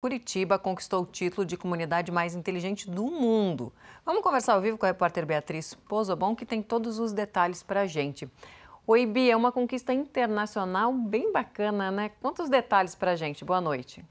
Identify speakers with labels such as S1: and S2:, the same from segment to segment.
S1: Curitiba conquistou o título de comunidade mais inteligente do mundo. Vamos conversar ao vivo com a repórter Beatriz Pozobon, que tem todos os detalhes para a gente. Oi, Bia, é uma conquista internacional bem bacana, né? Quantos detalhes para a gente? Boa noite.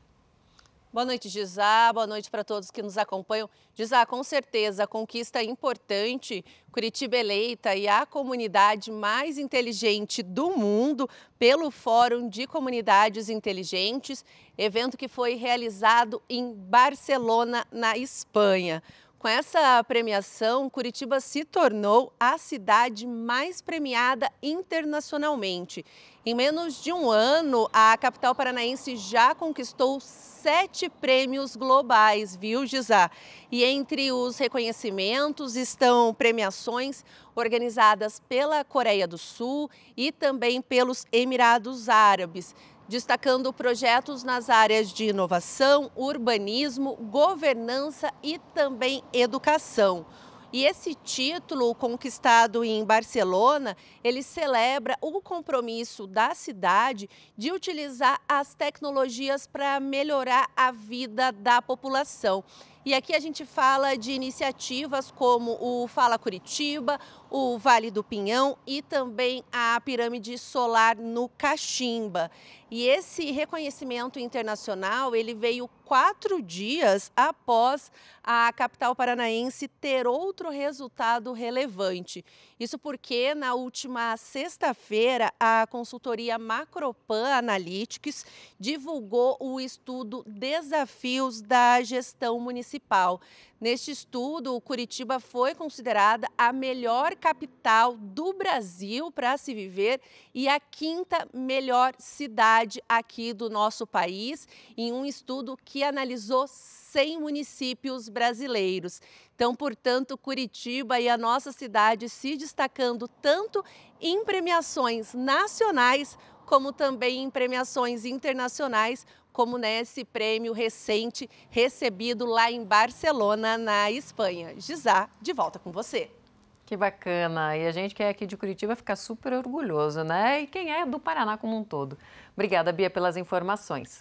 S2: Boa noite, Gisá. Boa noite para todos que nos acompanham. Gisá, com certeza, conquista importante. Curitiba eleita e a comunidade mais inteligente do mundo pelo Fórum de Comunidades Inteligentes, evento que foi realizado em Barcelona, na Espanha. Com essa premiação, Curitiba se tornou a cidade mais premiada internacionalmente. Em menos de um ano, a capital paranaense já conquistou sete prêmios globais, viu, Gizá? E entre os reconhecimentos estão premiações organizadas pela Coreia do Sul e também pelos Emirados Árabes destacando projetos nas áreas de inovação, urbanismo, governança e também educação. E esse título conquistado em Barcelona, ele celebra o compromisso da cidade de utilizar as tecnologias para melhorar a vida da população. E aqui a gente fala de iniciativas como o Fala Curitiba, o Vale do Pinhão e também a pirâmide solar no Caximba. E esse reconhecimento internacional ele veio quatro dias após a capital paranaense ter outro resultado relevante. Isso porque na última sexta-feira a consultoria Macropan Analytics divulgou o estudo Desafios da Gestão Municipal municipal. Neste estudo, Curitiba foi considerada a melhor capital do Brasil para se viver e a quinta melhor cidade aqui do nosso país, em um estudo que analisou 100 municípios brasileiros. Então, portanto, Curitiba e a nossa cidade se destacando tanto em premiações nacionais como também em premiações internacionais como nesse né, prêmio recente recebido lá em Barcelona, na Espanha. Gisá, de volta com
S1: você. Que bacana! E a gente que é aqui de Curitiba fica super orgulhoso, né? E quem é do Paraná como um todo. Obrigada, Bia, pelas informações.